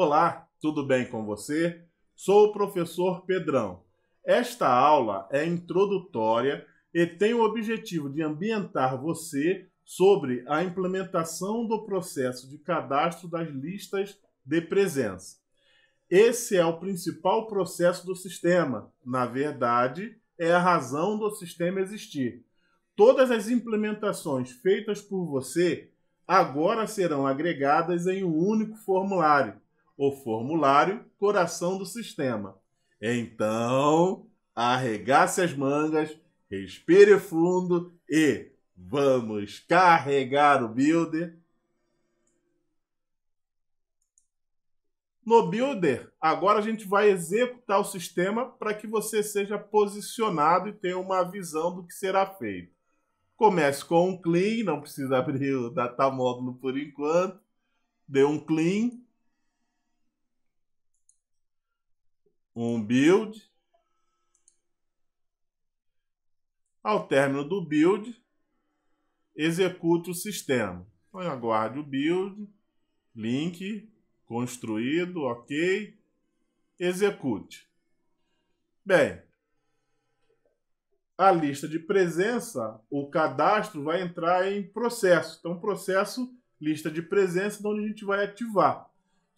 Olá, tudo bem com você? Sou o professor Pedrão. Esta aula é introdutória e tem o objetivo de ambientar você sobre a implementação do processo de cadastro das listas de presença. Esse é o principal processo do sistema. Na verdade, é a razão do sistema existir. Todas as implementações feitas por você agora serão agregadas em um único formulário o formulário Coração do Sistema. Então, arregace as mangas, respire fundo e vamos carregar o Builder. No Builder, agora a gente vai executar o sistema para que você seja posicionado e tenha uma visão do que será feito. Comece com um clean, não precisa abrir o data módulo por enquanto. Dê um clean, um build. Ao término do build, execute o sistema. Então, aguarde o build, link construído, ok, execute. Bem, a lista de presença, o cadastro vai entrar em processo. Então, processo, lista de presença, onde a gente vai ativar.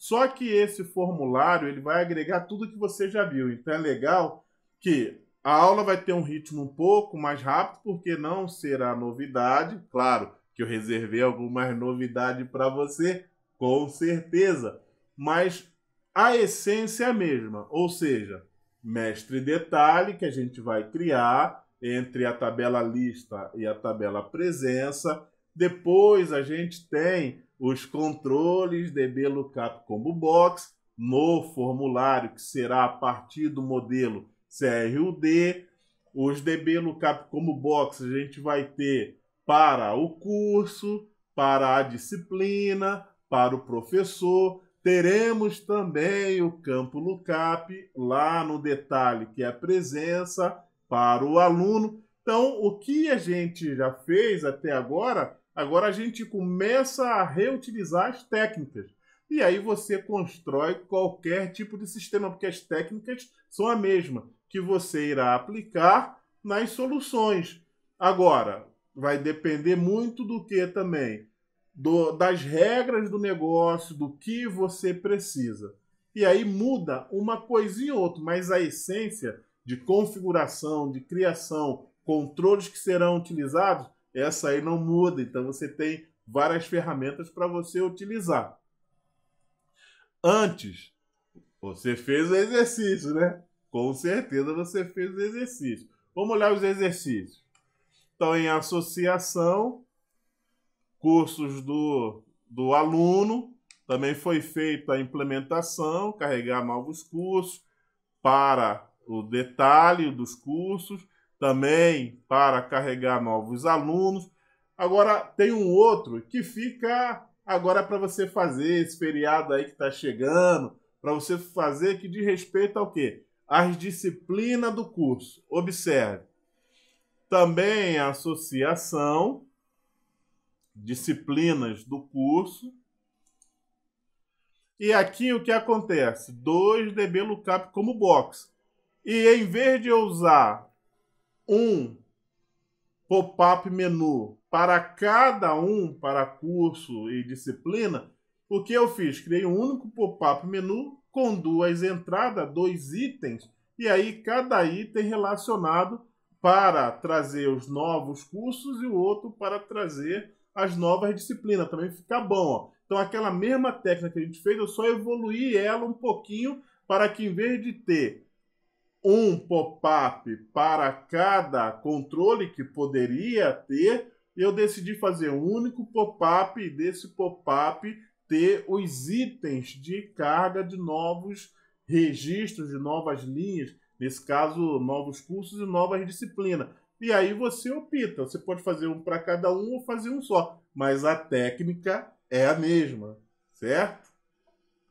Só que esse formulário ele vai agregar tudo que você já viu. Então é legal que a aula vai ter um ritmo um pouco mais rápido, porque não será novidade. Claro que eu reservei algumas novidades para você, com certeza. Mas a essência é a mesma, ou seja, mestre detalhe que a gente vai criar entre a tabela lista e a tabela presença, depois a gente tem os controles de Belo Cap Combo Box no formulário que será a partir do modelo CRUD. Os DB Lookup como Box a gente vai ter para o curso, para a disciplina, para o professor. Teremos também o campo Lucap lá no detalhe, que é a presença para o aluno. Então, o que a gente já fez até agora Agora a gente começa a reutilizar as técnicas. E aí você constrói qualquer tipo de sistema, porque as técnicas são a mesma que você irá aplicar nas soluções. Agora, vai depender muito do que também? Do, das regras do negócio, do que você precisa. E aí muda uma coisinha ou outra, mas a essência de configuração, de criação, controles que serão utilizados, essa aí não muda. Então você tem várias ferramentas para você utilizar. Antes, você fez o exercício, né? Com certeza você fez o exercício. Vamos olhar os exercícios. Então, em associação, cursos do, do aluno, também foi feita a implementação, carregar novos cursos para o detalhe dos cursos também para carregar novos alunos. Agora tem um outro que fica agora é para você fazer esse feriado aí que está chegando, para você fazer que diz respeito ao quê? As disciplinas do curso. Observe. Também a associação disciplinas do curso. E aqui o que acontece? 2DB Lookup como box. E em vez de eu usar um pop-up menu para cada um, para curso e disciplina, o que eu fiz? Criei um único pop-up menu com duas entradas, dois itens, e aí cada item relacionado para trazer os novos cursos e o outro para trazer as novas disciplinas. Também fica bom. Ó. Então, aquela mesma técnica que a gente fez, eu só evoluí ela um pouquinho para que, em vez de ter um pop-up para cada controle que poderia ter, eu decidi fazer um único pop-up e desse pop-up ter os itens de carga de novos registros, de novas linhas, nesse caso, novos cursos e novas disciplinas. E aí você opta, você pode fazer um para cada um ou fazer um só, mas a técnica é a mesma, certo?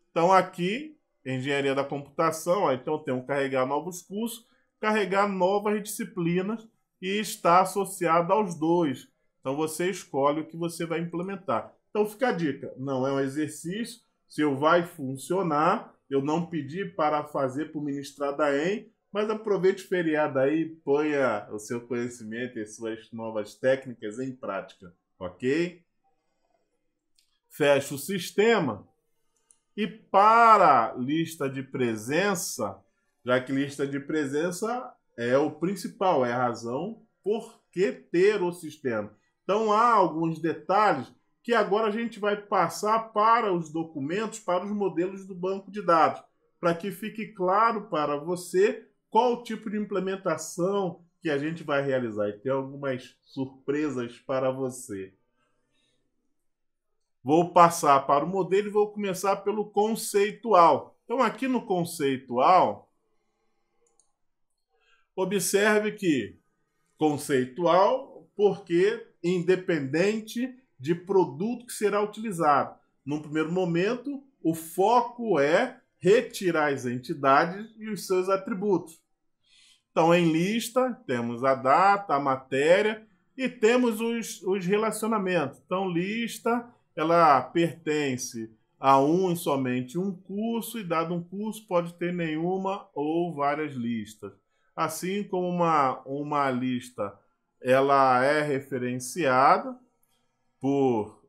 Então aqui engenharia da computação, ó, então tem um carregar novos cursos, carregar novas disciplinas e está associado aos dois. Então você escolhe o que você vai implementar. Então fica a dica, não é um exercício, seu vai funcionar. Eu não pedi para fazer para o ministrada em, mas aproveite o feriado aí, ponha o seu conhecimento e suas novas técnicas em prática, ok? Fecha o sistema e para lista de presença, já que lista de presença é o principal, é a razão por que ter o sistema. Então há alguns detalhes que agora a gente vai passar para os documentos, para os modelos do banco de dados, para que fique claro para você qual tipo de implementação que a gente vai realizar. E tem algumas surpresas para você. Vou passar para o modelo e vou começar pelo conceitual. Então, aqui no conceitual, observe que conceitual, porque independente de produto que será utilizado. Num primeiro momento, o foco é retirar as entidades e os seus atributos. Então, em lista, temos a data, a matéria e temos os, os relacionamentos. Então, lista, ela pertence a um e somente um curso, e dado um curso, pode ter nenhuma ou várias listas. Assim como uma, uma lista ela é referenciada por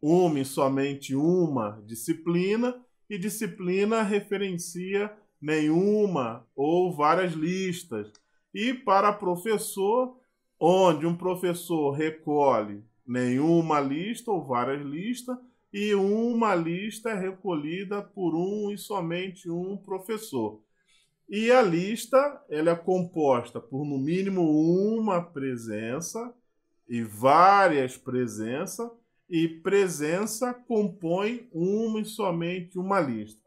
uma e somente uma disciplina, e disciplina referencia nenhuma ou várias listas. E para professor, onde um professor recolhe nenhuma lista ou várias listas, e uma lista é recolhida por um e somente um professor. E a lista ela é composta por no mínimo uma presença e várias presenças, e presença compõe uma e somente uma lista.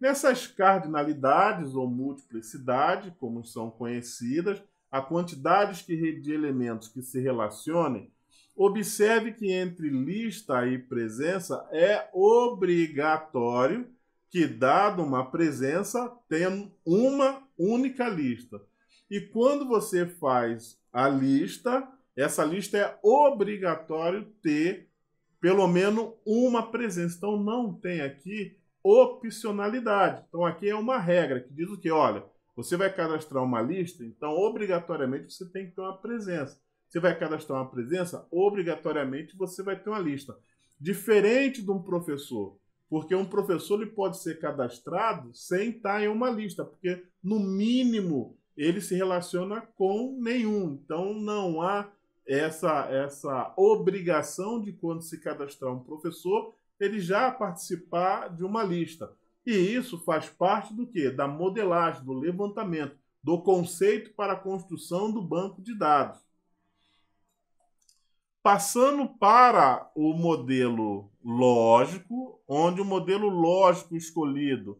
Nessas cardinalidades ou multiplicidade, como são conhecidas, a quantidade de elementos que se relacionem Observe que entre lista e presença é obrigatório que, dado uma presença, tenha uma única lista. E quando você faz a lista, essa lista é obrigatório ter pelo menos uma presença. Então não tem aqui opcionalidade. Então aqui é uma regra que diz o que, olha, você vai cadastrar uma lista, então obrigatoriamente você tem que ter uma presença. Você vai cadastrar uma presença, obrigatoriamente você vai ter uma lista. Diferente de um professor, porque um professor ele pode ser cadastrado sem estar em uma lista, porque no mínimo ele se relaciona com nenhum. Então não há essa essa obrigação de quando se cadastrar um professor, ele já participar de uma lista. E isso faz parte do que? Da modelagem, do levantamento, do conceito para a construção do banco de dados passando para o modelo lógico, onde o modelo lógico escolhido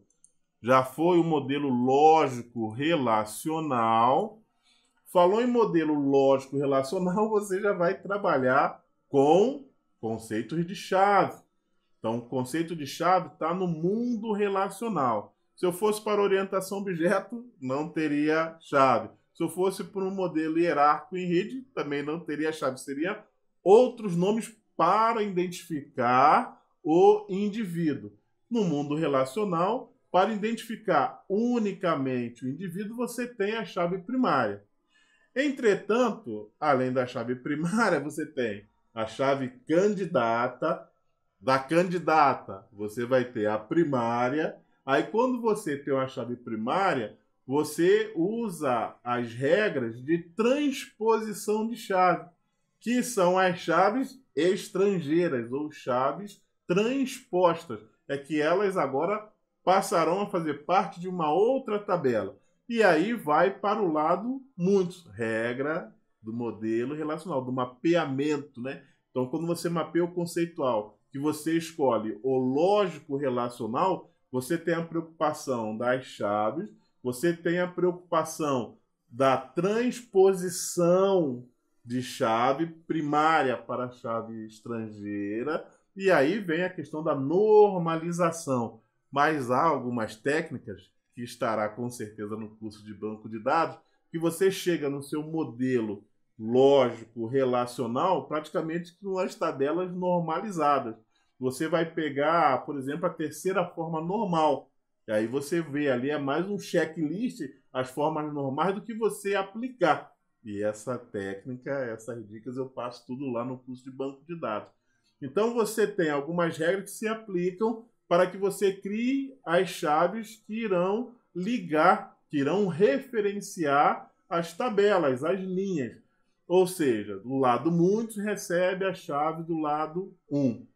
já foi o modelo lógico relacional. Falou em modelo lógico relacional, você já vai trabalhar com conceitos de chave. Então, o conceito de chave está no mundo relacional. Se eu fosse para orientação objeto, não teria chave. Se eu fosse para um modelo hierárquico em rede, também não teria chave. Seria outros nomes para identificar o indivíduo. No mundo relacional, para identificar unicamente o indivíduo, você tem a chave primária. Entretanto, além da chave primária, você tem a chave candidata. Da candidata, você vai ter a primária. Aí, quando você tem uma chave primária, você usa as regras de transposição de chave que são as chaves estrangeiras ou chaves transpostas. É que elas agora passarão a fazer parte de uma outra tabela. E aí vai para o lado muitos. Regra do modelo relacional, do mapeamento, né? Então, quando você mapeia o conceitual, que você escolhe o lógico relacional, você tem a preocupação das chaves, você tem a preocupação da transposição de chave primária para a chave estrangeira. E aí vem a questão da normalização. Mas há algumas técnicas, que estará com certeza no curso de banco de dados, que você chega no seu modelo lógico, relacional, praticamente com as tabelas normalizadas. Você vai pegar, por exemplo, a terceira forma normal. E aí você vê ali, é mais um checklist, as formas normais do que você aplicar. E essa técnica, essas dicas eu passo tudo lá no curso de banco de dados. Então você tem algumas regras que se aplicam para que você crie as chaves que irão ligar, que irão referenciar as tabelas, as linhas. Ou seja, do lado muitos recebe a chave do lado 1. Um.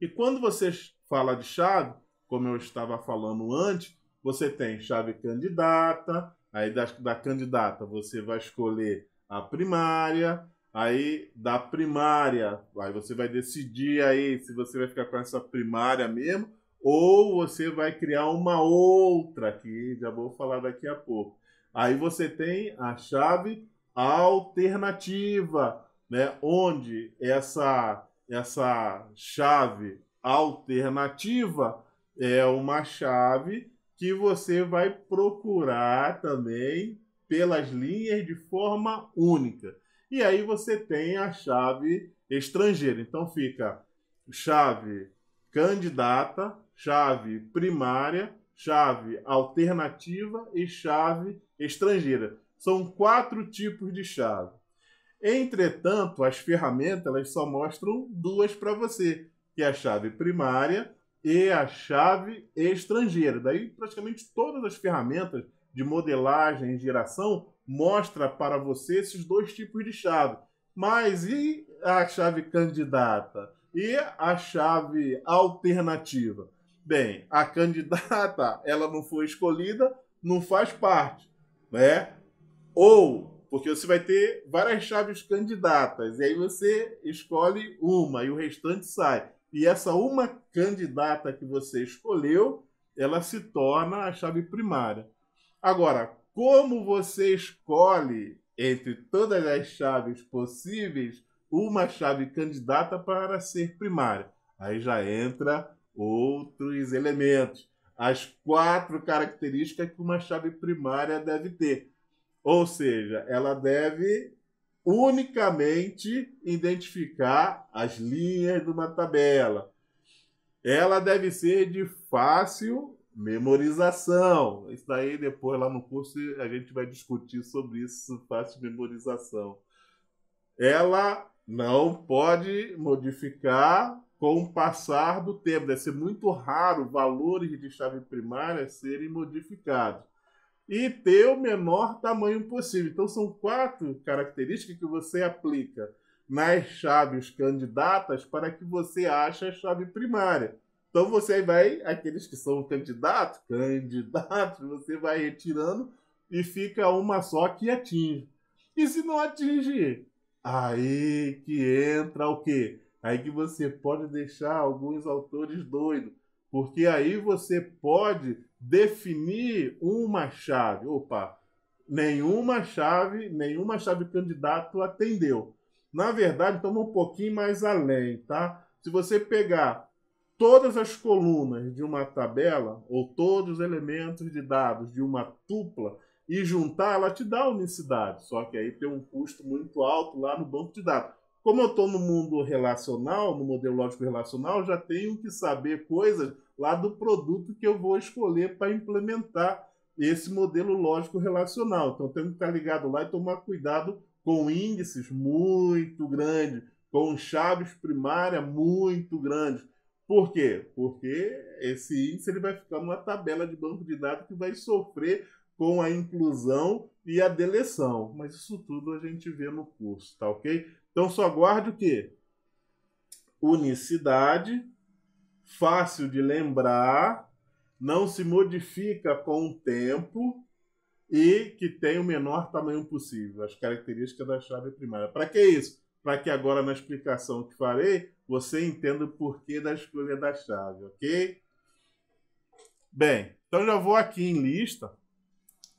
E quando você fala de chave, como eu estava falando antes, você tem chave candidata, Aí da, da candidata você vai escolher a primária, aí da primária, aí você vai decidir aí se você vai ficar com essa primária mesmo ou você vai criar uma outra que já vou falar daqui a pouco. Aí você tem a chave alternativa, né, onde essa essa chave alternativa é uma chave que você vai procurar também pelas linhas de forma única. E aí você tem a chave estrangeira. Então fica chave candidata, chave primária, chave alternativa e chave estrangeira. São quatro tipos de chave. Entretanto, as ferramentas elas só mostram duas para você, que é a chave primária e a chave estrangeira. Daí, praticamente todas as ferramentas de modelagem e geração mostra para você esses dois tipos de chave. Mas e a chave candidata? E a chave alternativa? Bem, a candidata, ela não foi escolhida, não faz parte, né? Ou, porque você vai ter várias chaves candidatas, e aí você escolhe uma e o restante sai e essa uma candidata que você escolheu, ela se torna a chave primária. Agora, como você escolhe entre todas as chaves possíveis uma chave candidata para ser primária? Aí já entra outros elementos, as quatro características que uma chave primária deve ter. Ou seja, ela deve unicamente identificar as linhas de uma tabela. Ela deve ser de fácil memorização. Isso daí depois lá no curso a gente vai discutir sobre isso, fácil memorização. Ela não pode modificar com o passar do tempo. Deve ser muito raro valores de chave primária serem modificados e ter o menor tamanho possível. Então, são quatro características que você aplica nas chaves candidatas para que você ache a chave primária. Então, você vai, aqueles que são candidatos, candidatos, você vai retirando e fica uma só que atinge. E se não atingir? Aí que entra o quê? Aí que você pode deixar alguns autores doidos porque aí você pode definir uma chave. Opa, nenhuma chave, nenhuma chave candidato atendeu. Na verdade, toma um pouquinho mais além, tá? Se você pegar todas as colunas de uma tabela ou todos os elementos de dados de uma tupla e juntar, ela te dá unicidade. Só que aí tem um custo muito alto lá no banco de dados. Como eu estou no mundo relacional, no modelo lógico relacional, já tenho que saber coisas lá do produto que eu vou escolher para implementar esse modelo lógico relacional. Então, tenho que estar tá ligado lá e tomar cuidado com índices muito grandes, com chaves primárias muito grandes. Por quê? Porque esse índice ele vai ficar numa tabela de banco de dados que vai sofrer com a inclusão e a deleção. Mas isso tudo a gente vê no curso, tá ok? Então só guarde o quê? Unicidade, fácil de lembrar, não se modifica com o tempo e que tem o menor tamanho possível, as características da chave primária. Para que isso? Para que agora na explicação que farei, você entenda o porquê da escolha da chave, ok? Bem, então já vou aqui em lista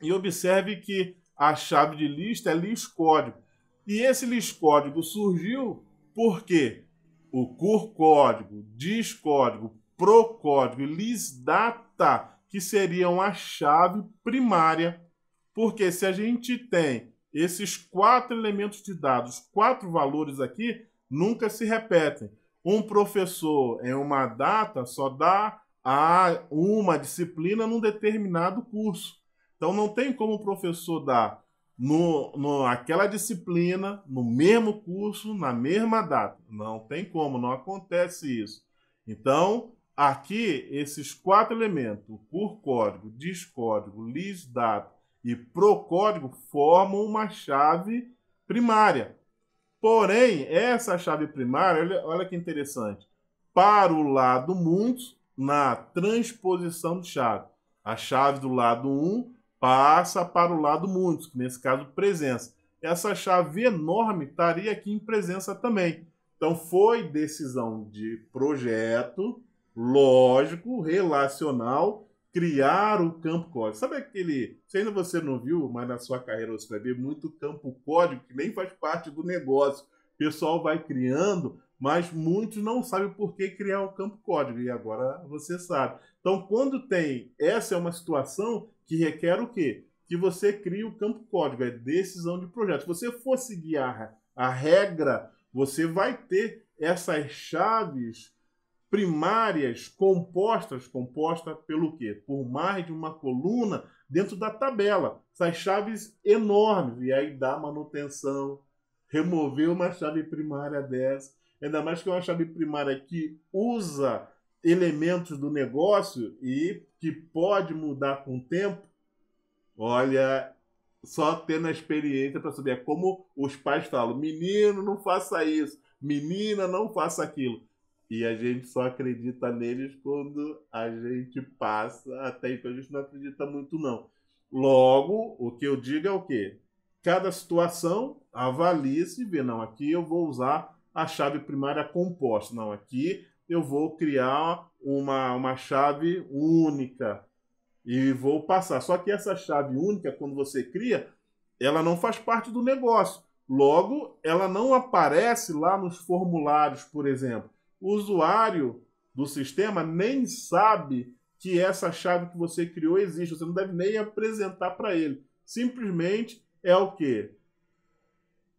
e observe que a chave de lista é list código. E esse lis código surgiu porque o cur código, dis código, pro código, lisdata, que seriam a chave primária, porque se a gente tem esses quatro elementos de dados, quatro valores aqui, nunca se repetem. Um professor em é uma data só dá a uma disciplina num determinado curso. Então não tem como o professor dar no, no, aquela disciplina, no mesmo curso, na mesma data. Não tem como, não acontece isso. Então, aqui, esses quatro elementos, por código, descódigo, list data e procódigo, formam uma chave primária. Porém, essa chave primária, olha, olha que interessante, para o lado muitos, na transposição de chave. A chave do lado 1 passa para o lado muitos, nesse caso presença. Essa chave enorme estaria aqui em presença também. Então foi decisão de projeto, lógico, relacional, criar o campo código. Sabe aquele, se ainda você não viu, mas na sua carreira você vai ver muito campo código que nem faz parte do negócio. O pessoal vai criando, mas muitos não sabem por que criar o campo código. E agora você sabe. Então, quando tem, essa é uma situação que requer o quê? Que você crie o campo código, é decisão de projeto. Se você for seguir a, a regra, você vai ter essas chaves primárias compostas, composta pelo quê? Por mais de uma coluna dentro da tabela. Essas chaves enormes, e aí dá manutenção, remover uma chave primária dessa, ainda mais que é uma chave primária que usa elementos do negócio e que pode mudar com o tempo, olha, só tendo a experiência para saber. É como os pais falam: menino, não faça isso, menina, não faça aquilo. E a gente só acredita neles quando a gente passa. Até então a gente não acredita muito, não. Logo, o que eu digo é o quê? Cada situação avalie-se e vê, não, aqui eu vou usar a chave primária composta. Não, aqui eu vou criar uma, uma chave única e vou passar. Só que essa chave única, quando você cria, ela não faz parte do negócio. Logo, ela não aparece lá nos formulários, por exemplo. O usuário do sistema nem sabe que essa chave que você criou existe. Você não deve nem apresentar para ele. Simplesmente é o que?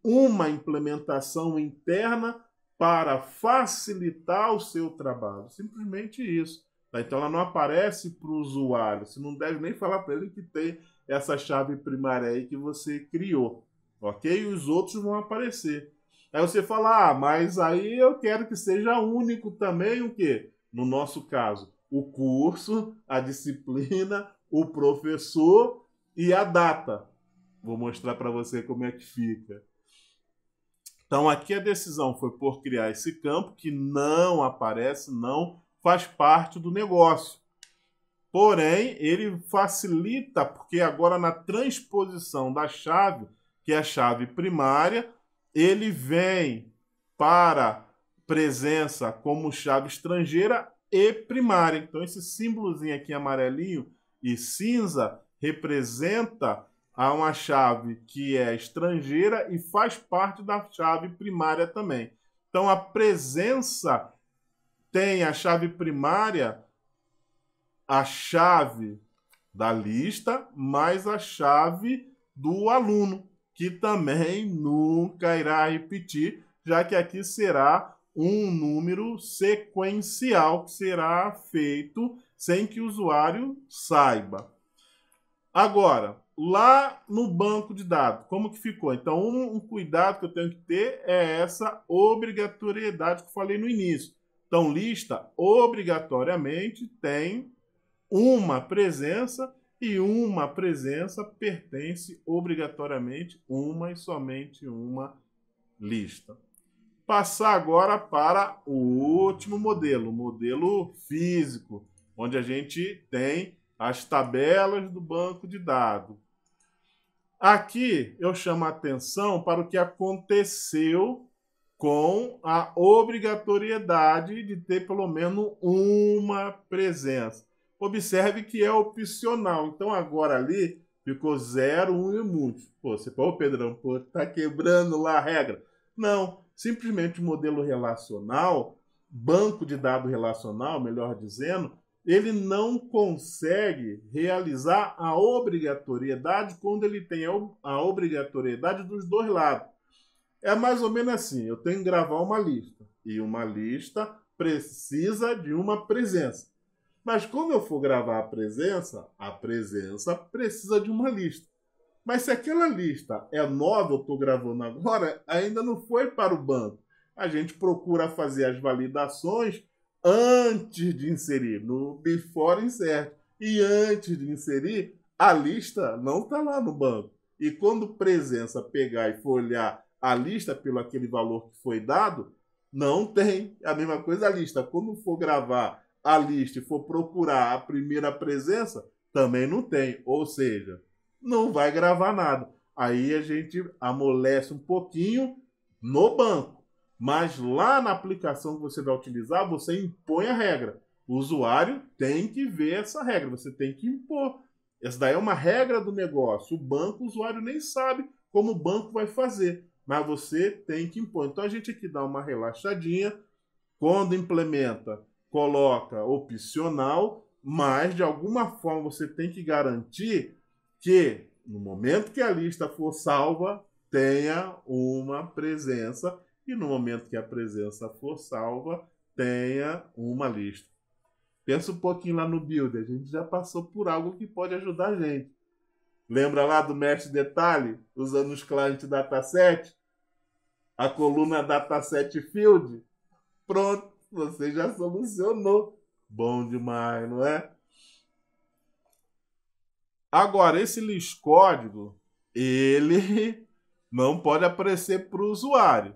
Uma implementação interna para facilitar o seu trabalho. Simplesmente isso. Tá? Então ela não aparece para o usuário. Você não deve nem falar para ele que tem essa chave primária aí que você criou. Ok? E os outros vão aparecer. Aí você fala, ah, mas aí eu quero que seja único também o quê? No nosso caso, o curso, a disciplina, o professor e a data. Vou mostrar para você como é que fica. Então aqui a decisão foi por criar esse campo que não aparece, não faz parte do negócio. Porém, ele facilita, porque agora na transposição da chave, que é a chave primária, ele vem para presença como chave estrangeira e primária. Então esse símbolozinho aqui amarelinho e cinza representa há uma chave que é estrangeira e faz parte da chave primária também. Então a presença tem a chave primária, a chave da lista, mais a chave do aluno, que também nunca irá repetir, já que aqui será um número sequencial que será feito sem que o usuário saiba. Agora, lá no banco de dados. Como que ficou? Então, um, um, cuidado que eu tenho que ter é essa obrigatoriedade que eu falei no início. Então, lista obrigatoriamente tem uma presença e uma presença pertence obrigatoriamente uma e somente uma lista. Passar agora para o último modelo, o modelo físico, onde a gente tem as tabelas do banco de dados. Aqui eu chamo a atenção para o que aconteceu com a obrigatoriedade de ter pelo menos uma presença. Observe que é opcional. Então agora ali ficou 0, 1 um e múltiplo. Pô, você falou, Pedrão, pô, tá quebrando lá a regra. Não, simplesmente o modelo relacional, banco de dados relacional, melhor dizendo, ele não consegue realizar a obrigatoriedade quando ele tem a obrigatoriedade dos dois lados. É mais ou menos assim: eu tenho que gravar uma lista, e uma lista precisa de uma presença. Mas quando eu for gravar a presença, a presença precisa de uma lista. Mas se aquela lista é nova, eu estou gravando agora, ainda não foi para o banco. A gente procura fazer as validações antes de inserir, no before insert. E antes de inserir, a lista não está lá no banco. E quando presença pegar e for olhar a lista pelo aquele valor que foi dado, não tem. A mesma coisa a lista. Quando for gravar a lista e for procurar a primeira presença, também não tem. Ou seja, não vai gravar nada. Aí a gente amolece um pouquinho no banco mas lá na aplicação que você vai utilizar, você impõe a regra. O usuário tem que ver essa regra, você tem que impor. Essa daí é uma regra do negócio. O banco, o usuário nem sabe como o banco vai fazer, mas você tem que impor. Então a gente aqui dá uma relaxadinha quando implementa, coloca opcional, mas de alguma forma você tem que garantir que no momento que a lista for salva, tenha uma presença e no momento que a presença for salva, tenha uma lista. Pensa um pouquinho lá no build, a gente já passou por algo que pode ajudar a gente. Lembra lá do mestre detalhe, usando os clientes dataset? A coluna dataset field? Pronto, você já solucionou. Bom demais, não é? Agora, esse list código, ele não pode aparecer para o usuário.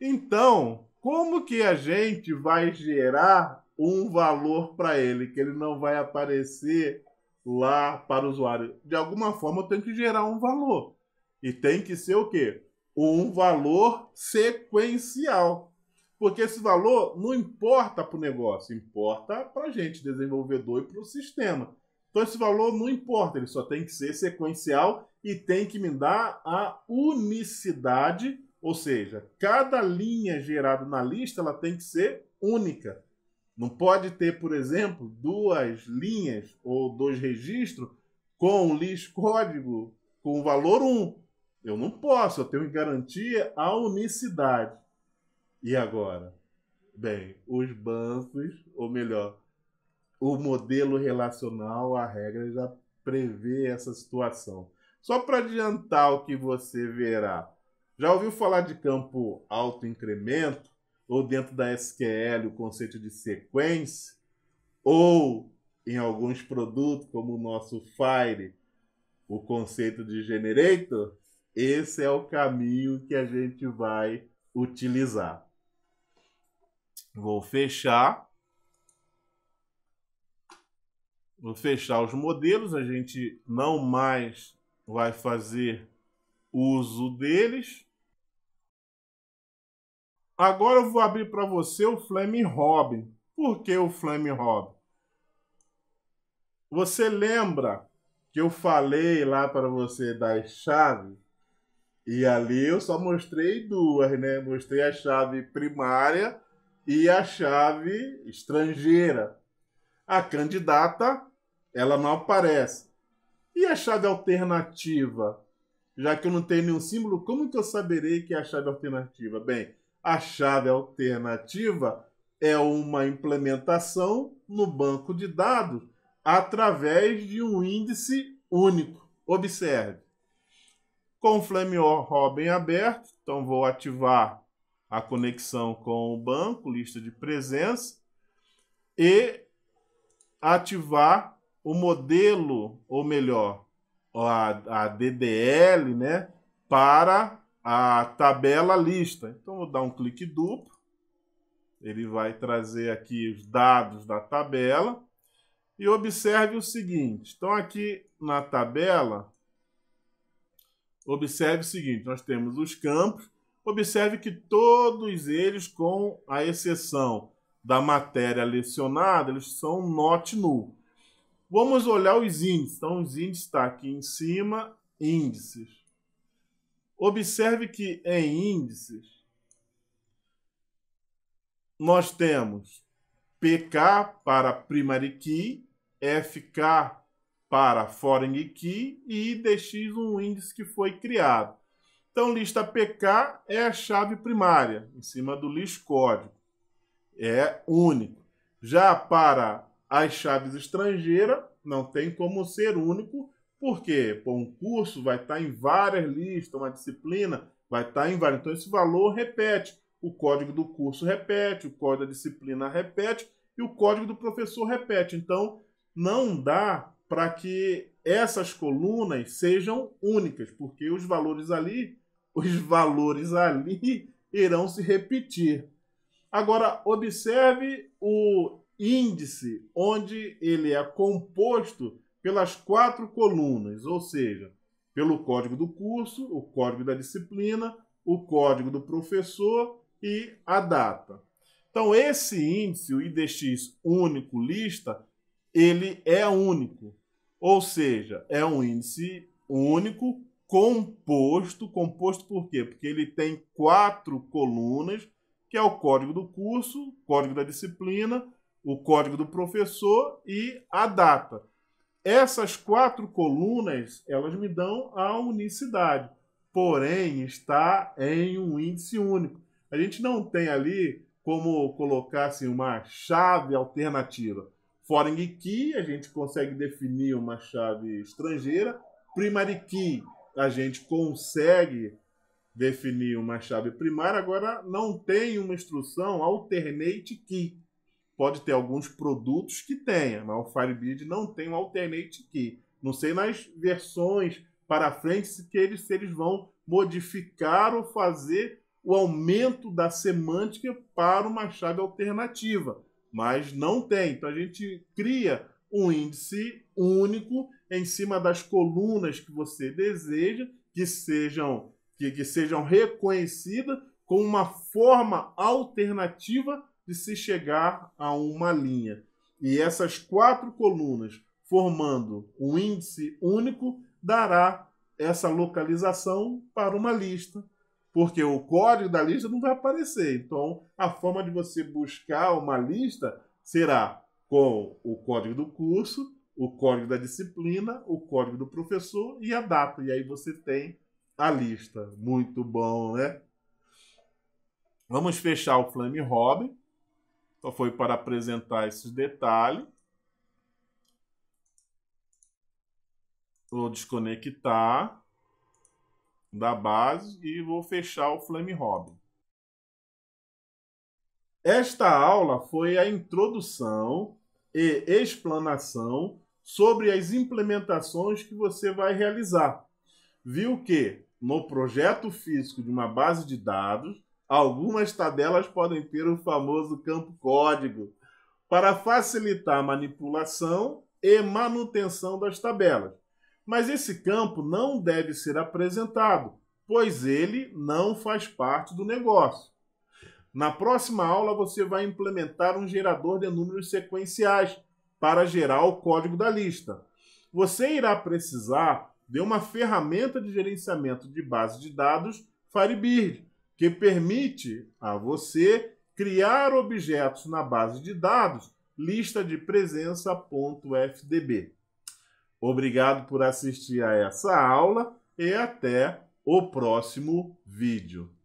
Então, como que a gente vai gerar um valor para ele, que ele não vai aparecer lá para o usuário? De alguma forma eu tenho que gerar um valor. E tem que ser o quê? Um valor sequencial. Porque esse valor não importa para o negócio, importa para a gente, desenvolvedor e para o sistema. Então esse valor não importa, ele só tem que ser sequencial e tem que me dar a unicidade ou seja, cada linha gerada na lista ela tem que ser única. Não pode ter, por exemplo, duas linhas ou dois registros com o list código com o valor 1. Eu não posso, eu tenho que garantir a unicidade. E agora? Bem, os bancos, ou melhor, o modelo relacional, a regra já prevê essa situação. Só para adiantar o que você verá já ouviu falar de campo autoincremento? Ou dentro da SQL, o conceito de sequência? Ou em alguns produtos, como o nosso Fire, o conceito de generator? Esse é o caminho que a gente vai utilizar. Vou fechar. Vou fechar os modelos, a gente não mais vai fazer uso deles. Agora eu vou abrir para você o Flame Robin. Por que o Flame Robin? Você lembra que eu falei lá para você das chaves? E ali eu só mostrei duas, né? Mostrei a chave primária e a chave estrangeira. A candidata, ela não aparece. E a chave alternativa? Já que eu não tenho nenhum símbolo, como que eu saberei que é a chave alternativa? Bem, a chave alternativa é uma implementação no banco de dados através de um índice único. Observe. Com o Flamior Robin aberto, então vou ativar a conexão com o banco, lista de presença, e ativar o modelo, ou melhor, a, a DDL, né, para a tabela lista. Então vou dar um clique duplo. Ele vai trazer aqui os dados da tabela. E observe o seguinte. Então aqui na tabela, observe o seguinte. Nós temos os campos. Observe que todos eles, com a exceção da matéria lecionada, eles são not null. Vamos olhar os índices. Então os índices estão tá aqui em cima, índices. Observe que em índices nós temos PK para primary key, FK para foreign key e IDX um índice que foi criado. Então, lista PK é a chave primária, em cima do list código. É único. Já para as chaves estrangeiras, não tem como ser único, por quê? Pô, um curso vai estar tá em várias listas, uma disciplina vai estar tá em várias. Então, esse valor repete. O código do curso repete, o código da disciplina repete e o código do professor repete. Então, não dá para que essas colunas sejam únicas, porque os valores ali, os valores ali irão se repetir. Agora, observe o índice onde ele é composto pelas quatro colunas, ou seja, pelo código do curso, o código da disciplina, o código do professor e a data. Então, esse índice, o IDX único lista, ele é único, ou seja, é um índice único composto. Composto por quê? Porque ele tem quatro colunas, que é o código do curso, código da disciplina, o código do professor e a data. Essas quatro colunas, elas me dão a unicidade, porém está em um índice único. A gente não tem ali como colocar assim, uma chave alternativa. Foreign key, a gente consegue definir uma chave estrangeira. Primary key, a gente consegue definir uma chave primária. Agora, não tem uma instrução alternate key pode ter alguns produtos que tenha, mas o Firebird não tem um alternate key. Não sei nas versões para frente se eles, se eles vão modificar ou fazer o aumento da semântica para uma chave alternativa, mas não tem. Então a gente cria um índice único em cima das colunas que você deseja que sejam que, que sejam reconhecidas com uma forma alternativa de se chegar a uma linha. E essas quatro colunas formando um índice único dará essa localização para uma lista, porque o código da lista não vai aparecer. Então, a forma de você buscar uma lista será com o código do curso, o código da disciplina, o código do professor e a data. E aí você tem a lista. Muito bom, né? Vamos fechar o Flame Rob só então, foi para apresentar esses detalhes. Vou desconectar da base e vou fechar o Flame Robin. Esta aula foi a introdução e explanação sobre as implementações que você vai realizar. Viu que no projeto físico de uma base de dados Algumas tabelas podem ter o famoso campo código para facilitar a manipulação e manutenção das tabelas. Mas esse campo não deve ser apresentado, pois ele não faz parte do negócio. Na próxima aula, você vai implementar um gerador de números sequenciais para gerar o código da lista. Você irá precisar de uma ferramenta de gerenciamento de base de dados Firebird que permite a você criar objetos na base de dados, lista de presença.fdb. Obrigado por assistir a essa aula e até o próximo vídeo.